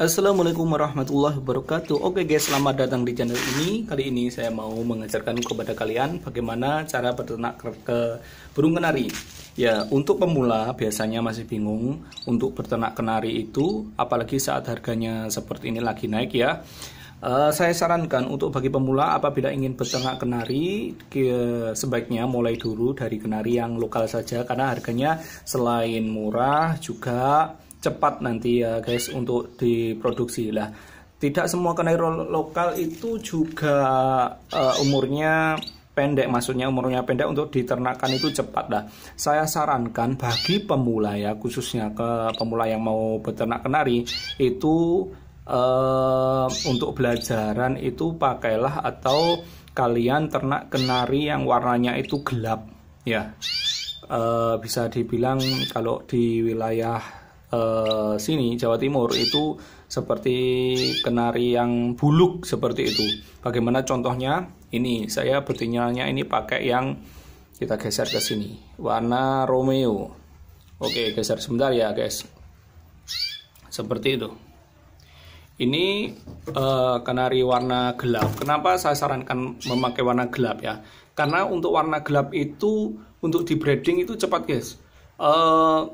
Assalamualaikum warahmatullahi wabarakatuh Oke guys selamat datang di channel ini Kali ini saya mau mengajarkan kepada kalian Bagaimana cara beternak ke burung kenari Ya untuk pemula biasanya masih bingung Untuk beternak kenari itu Apalagi saat harganya seperti ini lagi naik ya Uh, saya sarankan untuk bagi pemula apabila ingin beternak kenari ke, sebaiknya mulai dulu dari kenari yang lokal saja karena harganya selain murah juga cepat nanti ya guys untuk diproduksi lah tidak semua kenari lokal itu juga uh, umurnya pendek maksudnya umurnya pendek untuk diternakan itu cepat lah saya sarankan bagi pemula ya khususnya ke pemula yang mau beternak kenari itu uh, untuk belajaran itu pakailah atau kalian ternak kenari yang warnanya itu gelap ya uh, bisa dibilang kalau di wilayah Eh, sini Jawa Timur itu seperti kenari yang buluk seperti itu. Bagaimana contohnya? Ini saya bertinanya ini pakai yang kita geser ke sini. Warna Romeo. Oke, geser sebentar ya, guys. Seperti itu. Ini uh, kenari warna gelap. Kenapa saya sarankan memakai warna gelap ya? Karena untuk warna gelap itu untuk di breeding itu cepat, guys. Uh,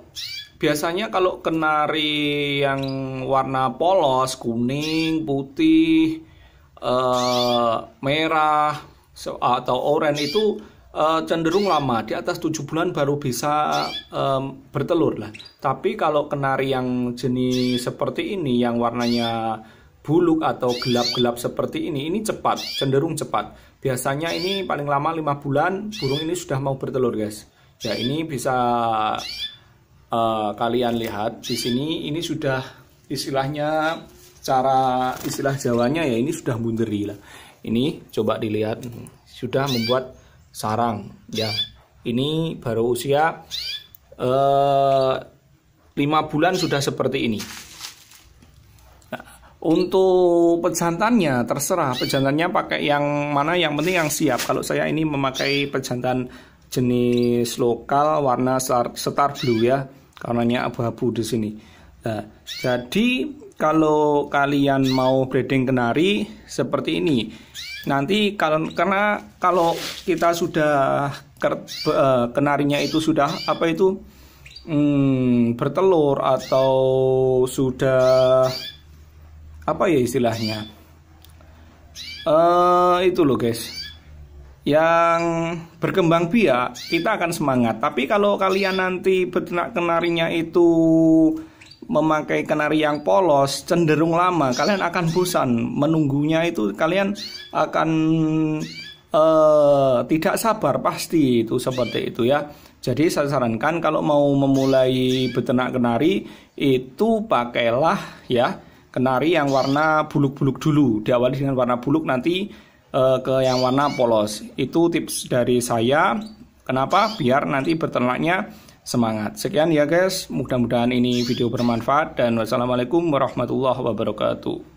biasanya kalau kenari yang warna polos kuning putih uh, merah so, atau oranye itu uh, cenderung lama di atas tujuh bulan baru bisa um, bertelur lah tapi kalau kenari yang jenis seperti ini yang warnanya buluk atau gelap-gelap seperti ini ini cepat cenderung cepat biasanya ini paling lama lima bulan burung ini sudah mau bertelur guys ya ini bisa uh, kalian lihat di sini ini sudah istilahnya cara istilah Jawanya ya ini sudah bunderi lah. Ini coba dilihat sudah membuat sarang ya. Ini baru usia eh, lima uh, bulan sudah seperti ini. Nah, untuk pejantannya terserah pejantannya pakai yang mana yang penting yang siap. Kalau saya ini memakai pejantan jenis lokal warna star, star blue ya karenanya abu-abu di sini nah, jadi kalau kalian mau breeding kenari seperti ini nanti kalau karena kalau kita sudah ker, uh, kenarinya itu sudah apa itu hmm, bertelur atau sudah apa ya istilahnya uh, itu loh guys yang berkembang biak kita akan semangat tapi kalau kalian nanti beternak kenarinya itu memakai kenari yang polos cenderung lama kalian akan bosan menunggunya itu kalian akan eh, tidak sabar pasti itu seperti itu ya jadi saya sarankan kalau mau memulai beternak kenari itu pakailah ya kenari yang warna buluk-buluk dulu diawali dengan warna buluk nanti Eh, ke yang warna polos. Itu tips dari saya. Kenapa? Biar nanti beternaknya semangat. Sekian ya guys, mudah-mudahan ini video bermanfaat dan wassalamualaikum warahmatullahi wabarakatuh.